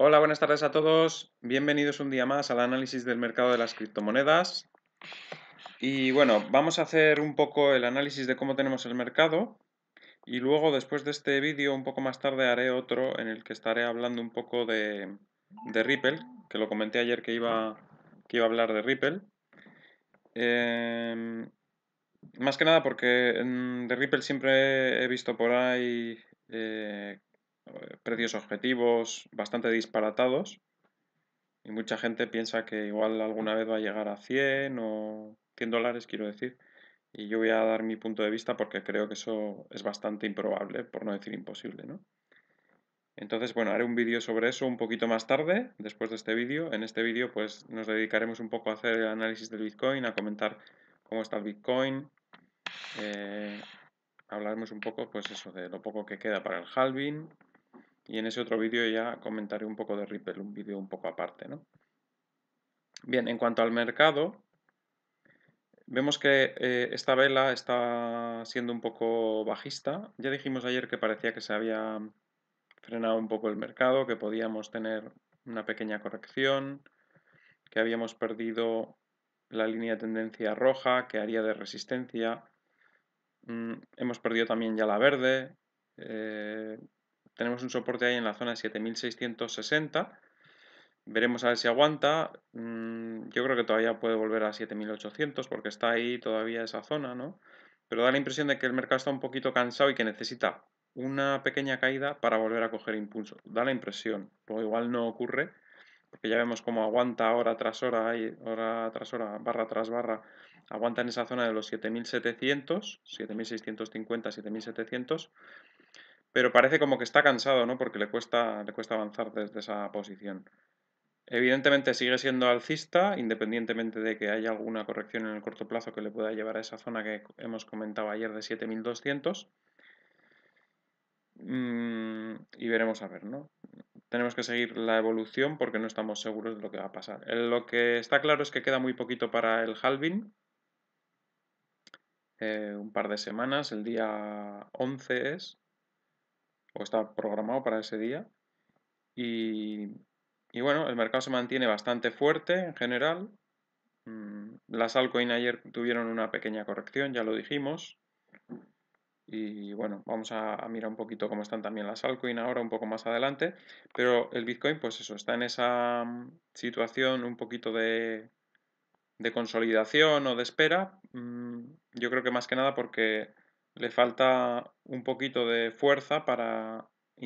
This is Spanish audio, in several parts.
Hola, buenas tardes a todos. Bienvenidos un día más al análisis del mercado de las criptomonedas. Y bueno, vamos a hacer un poco el análisis de cómo tenemos el mercado. Y luego, después de este vídeo, un poco más tarde haré otro en el que estaré hablando un poco de, Ripple, que lo comenté ayer que iba, que iba a hablar de Ripple. Em, más que nada porque em, de Ripple siempre he visto por ahí eh, eh, precios objetivos bastante disparatados y mucha gente piensa que igual alguna vez va a llegar a 100 o 100 dólares, quiero decir. Y yo voy a dar mi punto de vista porque creo que eso es bastante improbable, por no decir imposible, ¿no? Entonces, bueno, haré un vídeo sobre eso un poquito más tarde, después de este vídeo. En este vídeo, pues, nos dedicaremos un poco a hacer el análisis del Bitcoin, a comentar cómo está el Bitcoin. Eh, hablaremos un poco, pues, eso, de lo poco que queda para el halving, y en ese otro vídeo ya comentaré un poco de Ripple, un vídeo un poco aparte. ¿no? Bien, en cuanto al mercado, vemos que eh, esta vela está siendo un poco bajista. Ya dijimos ayer que parecía que se había frenado un poco el mercado, que podíamos tener una pequeña corrección, que habíamos perdido la línea de tendencia roja que haría de resistencia. Mm, hemos perdido también ya la verde. Eh, tenemos un soporte ahí en la zona de 7660. Veremos a ver si aguanta. Mm, yo creo que todavía puede volver a 7800 porque está ahí todavía esa zona, ¿no? Pero da la impresión de que el mercado está un poquito cansado y que necesita una pequeña caída para volver a coger impulso. Da la impresión. Luego igual no ocurre porque ya vemos cómo aguanta hora tras hora, hora tras hora, barra tras barra, aguanta en esa zona de los 7700, 7650, 7700 pero parece como que está cansado, ¿no? Porque le cuesta, le cuesta avanzar desde esa posición. Evidentemente sigue siendo alcista, independientemente de que haya alguna corrección en el corto plazo que le pueda llevar a esa zona que hemos comentado ayer de 7200. Mm, y veremos a ver, ¿no? Tenemos que seguir la evolución porque no estamos seguros de lo que va a pasar. Eh, lo que está claro es que queda muy poquito para el halving. Eh, un par de semanas, el día 11 es, está programado para ese día. Y, bueno, el mercado se mantiene bastante fuerte en general. Mm, las altcoins ayer tuvieron una pequeña corrección, ya lo dijimos. Y bueno, vamos a, a mirar un poquito cómo están también las altcoins ahora, un poco más adelante. Pero el Bitcoin, pues eso, está en esa mm, situación un poquito de, de consolidación o de espera. Mm, yo creo que más que nada porque le falta un poquito de fuerza para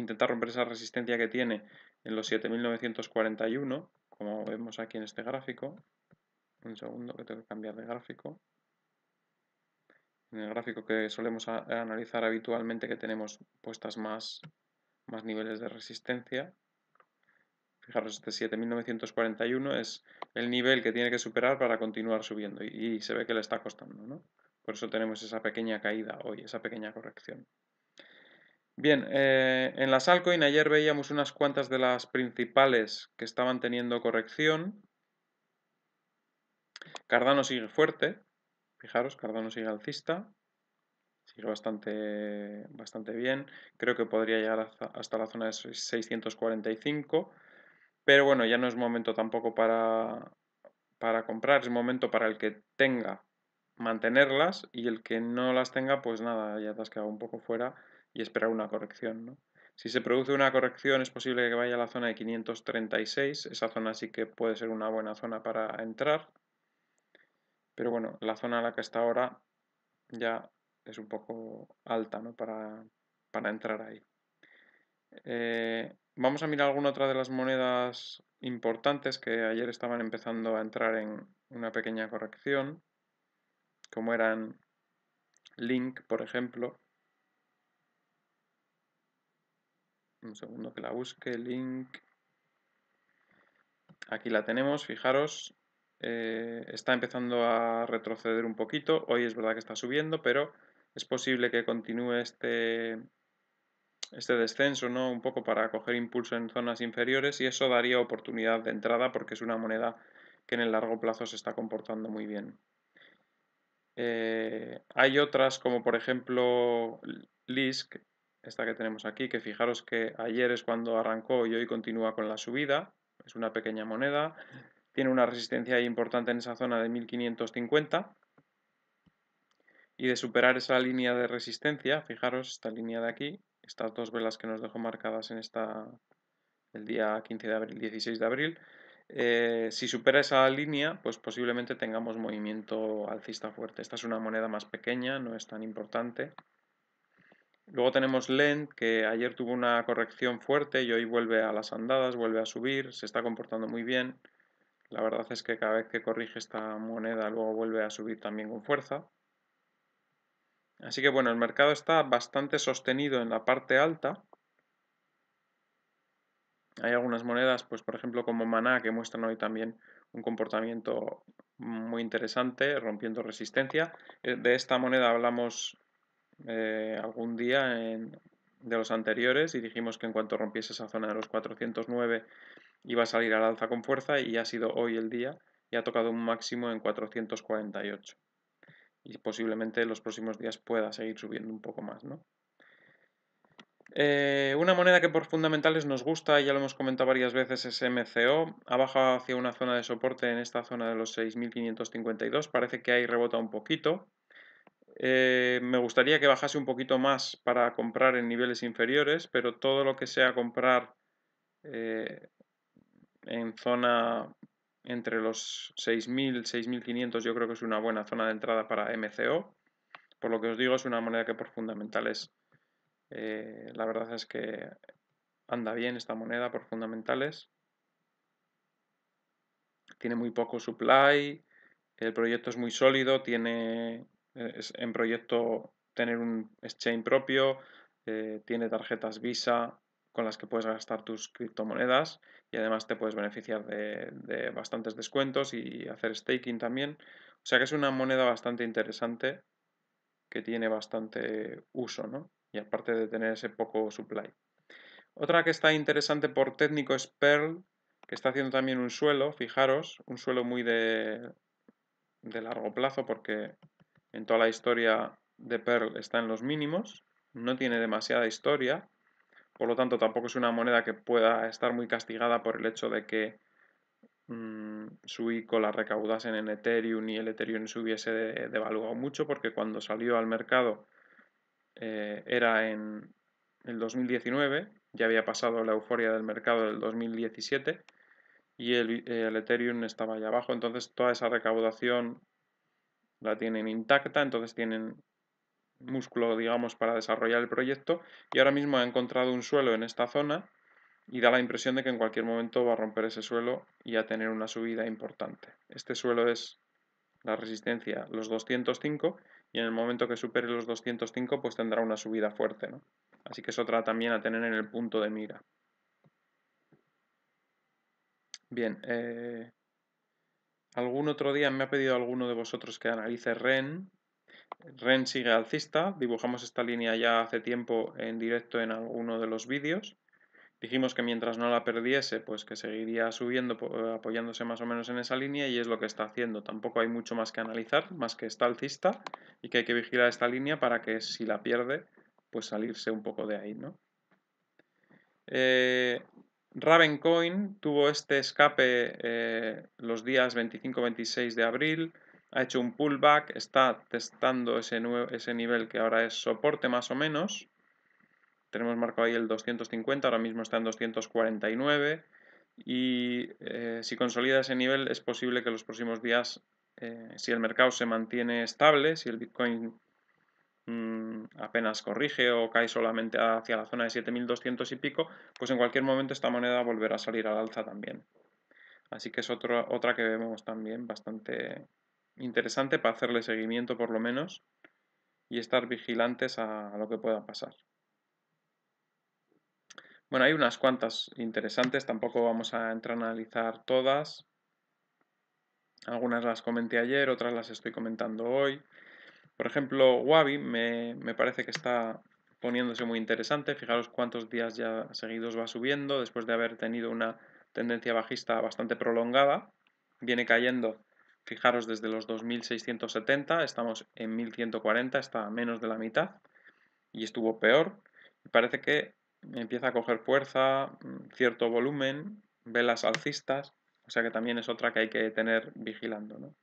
intentar romper esa resistencia que tiene en los 7941, como vemos aquí en este gráfico. Un segundo que tengo que cambiar de gráfico. En el gráfico que solemos analizar habitualmente que tenemos puestas más, más niveles de resistencia. Fijaros, este 7941 es el nivel que tiene que superar para continuar subiendo y, y se ve que le está costando, ¿no? Por eso tenemos esa pequeña caída hoy, esa pequeña corrección. Bien, eh, en las altcoins ayer veíamos unas cuantas de las principales que estaban teniendo corrección. Cardano sigue fuerte, fijaros, Cardano sigue alcista, sigue bastante, bastante bien, creo que podría llegar hasta la zona de 645, pero bueno, ya no es momento tampoco para, para comprar, es momento para el que tenga mantenerlas y el que no las tenga, pues nada, ya te has quedado un poco fuera y esperar una corrección. Si se produce una corrección es posible que vaya a la zona de 536, esa zona sí que puede ser una buena zona para entrar, pero bueno, la zona a la que está ahora ya es un poco alta ¿no? para, para entrar ahí. Eh, vamos a mirar alguna otra de las monedas importantes que ayer estaban empezando a entrar en una pequeña corrección como eran Link, por ejemplo. Un segundo que la busque, Link. Aquí la tenemos, fijaros, eh, está empezando a retroceder un poquito. Hoy es verdad que está subiendo, pero es posible que continúe este, este descenso, ¿no? Un poco para coger impulso en zonas inferiores y eso daría oportunidad de entrada porque es una moneda que en el largo plazo se está comportando muy bien. Eh, hay otras como por ejemplo Lisk, esta que tenemos aquí, que fijaros que ayer es cuando arrancó y hoy continúa con la subida, es una pequeña moneda, tiene una resistencia importante en esa zona de 1550 y de superar esa línea de resistencia, fijaros esta línea de aquí, estas dos velas que nos dejó marcadas en esta el día 15 de abril, 16 de abril, eh, si supera esa línea, pues posiblemente tengamos movimiento alcista fuerte. Esta es una moneda más pequeña, no es tan importante. Luego tenemos Lent, que ayer tuvo una corrección fuerte y hoy vuelve a las andadas, vuelve a subir, se está comportando muy bien. La verdad es que cada vez que corrige esta moneda luego vuelve a subir también con fuerza. Así que bueno, el mercado está bastante sostenido en la parte alta hay algunas monedas, pues por ejemplo como maná, que muestran hoy también un comportamiento muy interesante, rompiendo resistencia. Eh, de esta moneda hablamos eh, algún día de los anteriores y dijimos que en cuanto rompiese esa zona de los 409 iba a salir al alza con fuerza y ha sido hoy el día y ha tocado un máximo en 448. Y posiblemente en los próximos días pueda seguir subiendo un poco más, ¿no? Eh, una moneda que por fundamentales nos gusta, ya lo hemos comentado varias veces, es MCO. Ha bajado hacia una zona de soporte en esta zona de los 6.552. Parece que ahí rebota un poquito. Eh, me gustaría que bajase un poquito más para comprar en niveles inferiores, pero todo lo que sea comprar eh, en zona entre los 6.000, 6.500 yo creo que es una buena zona de entrada para MCO. Por lo que os digo, es una moneda que por fundamentales eh, la verdad es que anda bien esta moneda por fundamentales. Tiene muy poco supply, el proyecto es muy sólido, tiene eh, en proyecto tener un exchange propio, eh, tiene tarjetas Visa con las que puedes gastar tus criptomonedas y además te puedes beneficiar de, de bastantes descuentos y hacer staking también. O sea que es una moneda bastante interesante que tiene bastante uso, ¿no? y aparte de tener ese poco supply. Otra que está interesante por técnico es pearl que está haciendo también un suelo, fijaros, un suelo muy de, largo plazo porque en toda la historia de Perl está en los mínimos, no tiene demasiada historia, por lo tanto tampoco es una moneda que pueda estar muy castigada por el hecho de que mm, su ICO la recaudasen en Ethereum y el Ethereum se hubiese devaluado mucho porque cuando salió al mercado eh, era en el 2019, ya había pasado la euforia del mercado del 2017 y el, el Ethereum estaba allá abajo, entonces toda esa recaudación la tienen intacta, entonces tienen músculo, digamos, para desarrollar el proyecto y ahora mismo ha encontrado un suelo en esta zona y da la impresión de que en cualquier momento va a romper ese suelo y a tener una subida importante. Este suelo es la resistencia los 205 y en el momento que supere los 205 pues tendrá una subida fuerte. Así que es otra también a tener en el punto de mira. Bien, eh, algún otro día me ha pedido alguno de vosotros que analice REN. REN sigue alcista, dibujamos esta línea ya hace tiempo en directo en alguno de los vídeos. Dijimos que mientras no la perdiese, pues que seguiría subiendo, eh, apoyándose más o menos en esa línea y es lo que está haciendo. Tampoco hay mucho más que analizar, más que está alcista y que hay que vigilar esta línea para que si la pierde, pues salirse un poco de ahí, ¿no? Eh, Ravencoin tuvo este escape eh, los días 25-26 de abril, ha hecho un pullback, está testando ese, ese nivel que ahora es soporte más o menos tenemos marcado ahí el 250, ahora mismo está en 249 y eh, si consolida ese nivel es posible que los próximos días, eh, si el mercado se mantiene estable, si el Bitcoin mm, apenas corrige o cae solamente hacia la zona de 7.200 y pico, pues en cualquier momento esta moneda volverá a salir al alza también. Así que es otra que vemos también bastante interesante para hacerle seguimiento por lo menos y estar vigilantes a lo que pueda pasar. Bueno, hay unas cuantas interesantes, tampoco vamos a entrar a analizar todas. Algunas las comenté ayer, otras las estoy comentando hoy. Por ejemplo, Wabi me, me parece que está poniéndose muy interesante. Fijaros cuántos días ya seguidos va subiendo después de haber tenido una tendencia bajista bastante prolongada. Viene cayendo, fijaros, desde los 2.670, estamos en 1.140, está a menos de la mitad y estuvo peor. Parece que empieza a coger fuerza, mm, cierto volumen, velas alcistas, o sea que también es otra que hay que tener vigilando.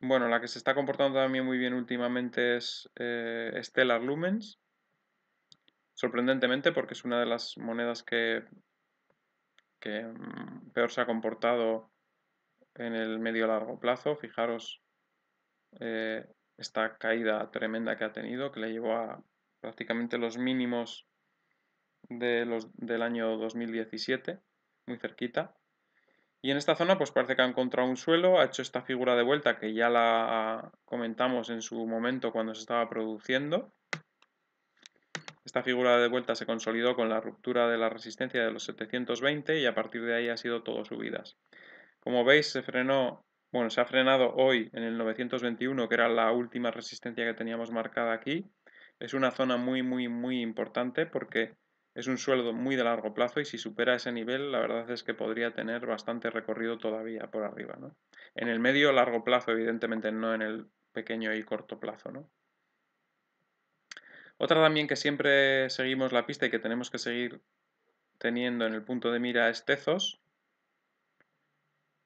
Bueno, la que se está comportando también muy bien últimamente es eh, Stellar Lumens, sorprendentemente porque es una de las monedas que, mm, peor se ha comportado en el medio-largo plazo. Fijaros eh, esta caída tremenda que ha tenido, que le llevó a prácticamente los mínimos de los, del año 2017, muy cerquita. Y en esta zona pues parece que ha encontrado un suelo, ha hecho esta figura de vuelta que ya la comentamos en su momento cuando se estaba produciendo. Esta figura de vuelta se consolidó con la ruptura de la resistencia de los 720 y a partir de ahí ha sido todo subidas. Como veis se frenó, bueno se ha frenado hoy en el 921 que era la última resistencia que teníamos marcada aquí es una zona muy, muy, muy importante porque es un sueldo muy de largo plazo y si supera ese nivel, la verdad es que podría tener bastante recorrido todavía por arriba. ¿no? En el medio largo plazo, evidentemente, no en el pequeño y corto plazo. ¿no? Otra también que siempre seguimos la pista y que tenemos que seguir teniendo en el punto de mira es Tezos.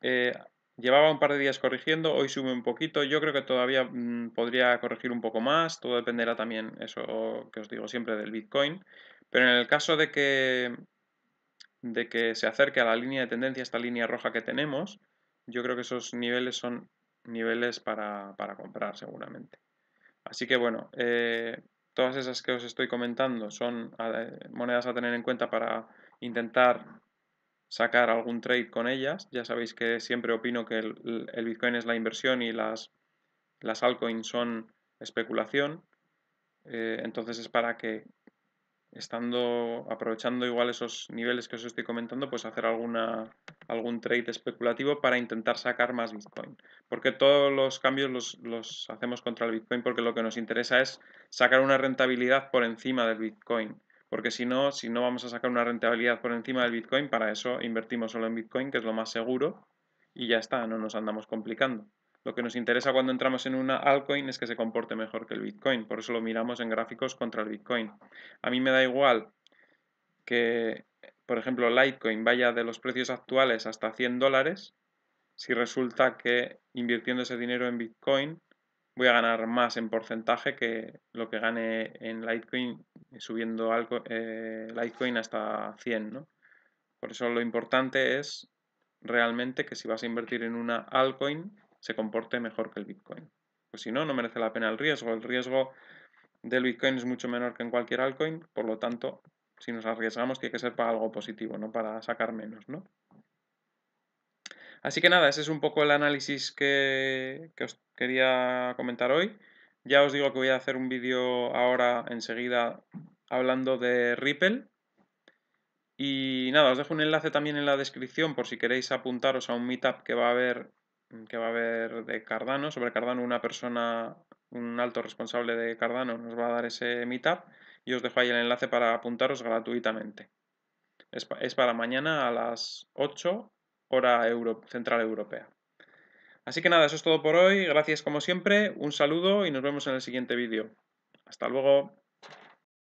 Eh, Llevaba un par de días corrigiendo, hoy sube un poquito, yo creo que todavía mm, podría corregir un poco más, todo dependerá también, eso que os digo siempre, del Bitcoin, pero en el caso de que, de que se acerque a la línea de tendencia, esta línea roja que tenemos, yo creo que esos niveles son niveles para, comprar seguramente. Así que bueno, eh, todas esas que os estoy comentando son eh, monedas a tener en cuenta para intentar sacar algún trade con ellas. Ya sabéis que siempre opino que el, Bitcoin es la inversión y las, las altcoins son especulación. Eh, entonces es para que estando aprovechando igual esos niveles que os estoy comentando, pues hacer alguna, algún trade especulativo para intentar sacar más Bitcoin. Porque todos los cambios los, los hacemos contra el Bitcoin porque lo que nos interesa es sacar una rentabilidad por encima del Bitcoin porque si no, si no vamos a sacar una rentabilidad por encima del Bitcoin, para eso invertimos solo en Bitcoin, que es lo más seguro, y ya está, no nos andamos complicando. Lo que nos interesa cuando entramos en una altcoin es que se comporte mejor que el Bitcoin, por eso lo miramos en gráficos contra el Bitcoin. A mí me da igual que, por ejemplo, Litecoin vaya de los precios actuales hasta 100 dólares, si resulta que invirtiendo ese dinero en Bitcoin voy a ganar más en porcentaje que lo que gane en Litecoin eh, subiendo eh, Litecoin hasta 100, ¿no? Por eso lo importante es realmente que si vas a invertir en una altcoin se comporte mejor que el Bitcoin. Pues si no, no merece la pena el riesgo. El riesgo del Bitcoin es mucho menor que en cualquier altcoin, por lo tanto, si nos arriesgamos tiene que ser para algo positivo, no para sacar menos, ¿no? Así que nada, ese es un poco el análisis que, os quería comentar hoy. Ya os digo que voy a hacer un vídeo ahora enseguida hablando de Ripple. Y nada, os dejo un enlace también en la descripción por si queréis apuntaros a un meetup que va a haber, que va a haber de Cardano. Sobre Cardano una persona, un alto responsable de Cardano nos va a dar ese meetup y os dejo ahí el enlace para apuntaros gratuitamente. Es, es para mañana a las 8 hora central europea. Así que nada, eso es todo por hoy. Gracias como siempre, un saludo y nos vemos en el siguiente vídeo. Hasta luego.